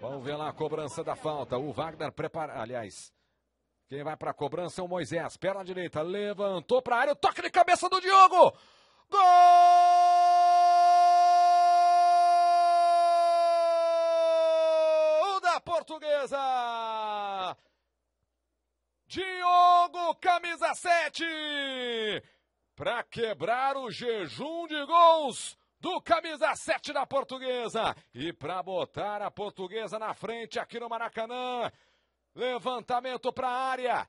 Vamos ver lá a cobrança da falta. O Wagner prepara. Aliás, quem vai para a cobrança é o Moisés. Perna direita, levantou para a área. Toque de cabeça do Diogo. Gol da Portuguesa. Diogo, camisa 7. Para quebrar o jejum de gols do camisa 7 da Portuguesa. E para botar a Portuguesa na frente aqui no Maracanã, levantamento para a área.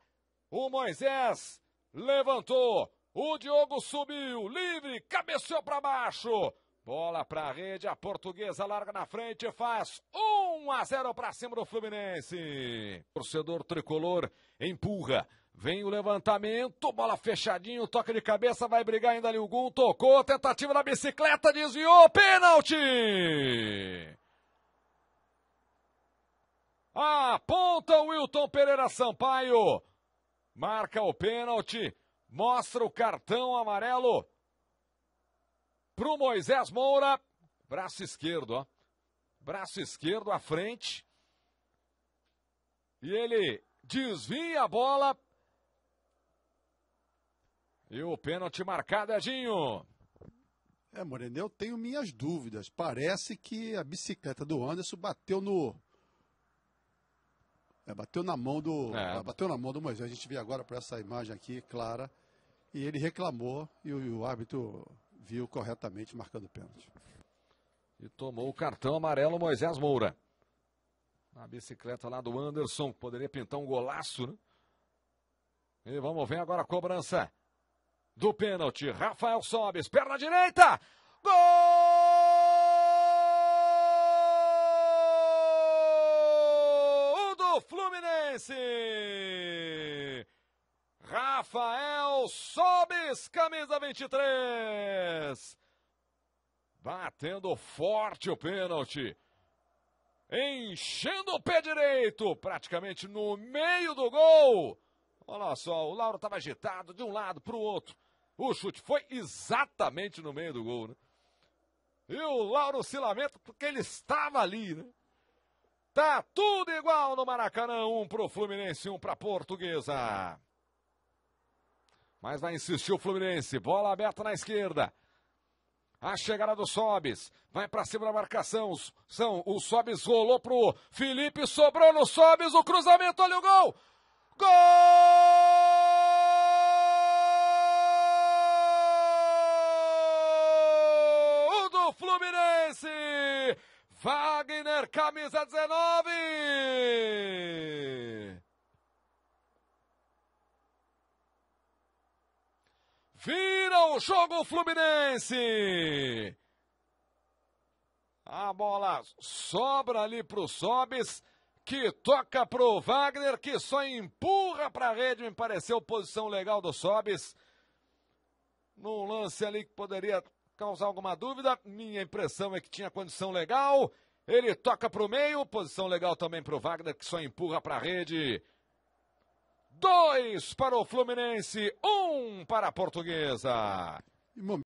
O Moisés levantou, o Diogo subiu, livre, cabeceou para baixo. Bola para a rede, a portuguesa larga na frente, faz 1 a 0 para cima do Fluminense. Torcedor tricolor empurra, Vem o levantamento, bola fechadinho, toque de cabeça, vai brigar ainda ali o tocou, tentativa na bicicleta, desviou, pênalti! Aponta o Wilton Pereira Sampaio, marca o pênalti, mostra o cartão amarelo pro Moisés Moura, braço esquerdo, ó, braço esquerdo à frente, e ele desvia a bola, e o pênalti marcado, Edinho. É, Moreno, eu tenho minhas dúvidas. Parece que a bicicleta do Anderson bateu no. É, bateu na mão do. É. Bateu na mão do Moisés. A gente vê agora por essa imagem aqui, clara. E ele reclamou e o, o árbitro viu corretamente marcando o pênalti. E tomou o cartão amarelo Moisés Moura. Na bicicleta lá do Anderson. Poderia pintar um golaço, né? E vamos ver agora a cobrança do pênalti. Rafael Sobes, perna direita. Gol do Fluminense. Rafael Sobes, camisa 23. Batendo forte o pênalti. Enchendo o pé direito, praticamente no meio do gol. Olha só, o Lauro estava agitado de um lado para o outro. O chute foi exatamente no meio do gol, né? E o Lauro se lamenta porque ele estava ali, né? Tá tudo igual no Maracanã, um pro Fluminense, um pra Portuguesa. Mas vai insistir o Fluminense, bola aberta na esquerda. A chegada do Sobes, vai para cima da marcação, são o Sobes rolou pro Felipe, sobrou no Sobes, o cruzamento, olha o gol! Gol! Fluminense! Wagner, camisa 19! Vira o jogo Fluminense! A bola sobra ali pro Sobes, que toca pro Wagner, que só empurra pra rede, me pareceu posição legal do Sobes. Num lance ali que poderia causar alguma dúvida, minha impressão é que tinha condição legal. Ele toca para o meio, posição legal também para o Wagner, que só empurra para a rede. Dois para o Fluminense, um para a Portuguesa.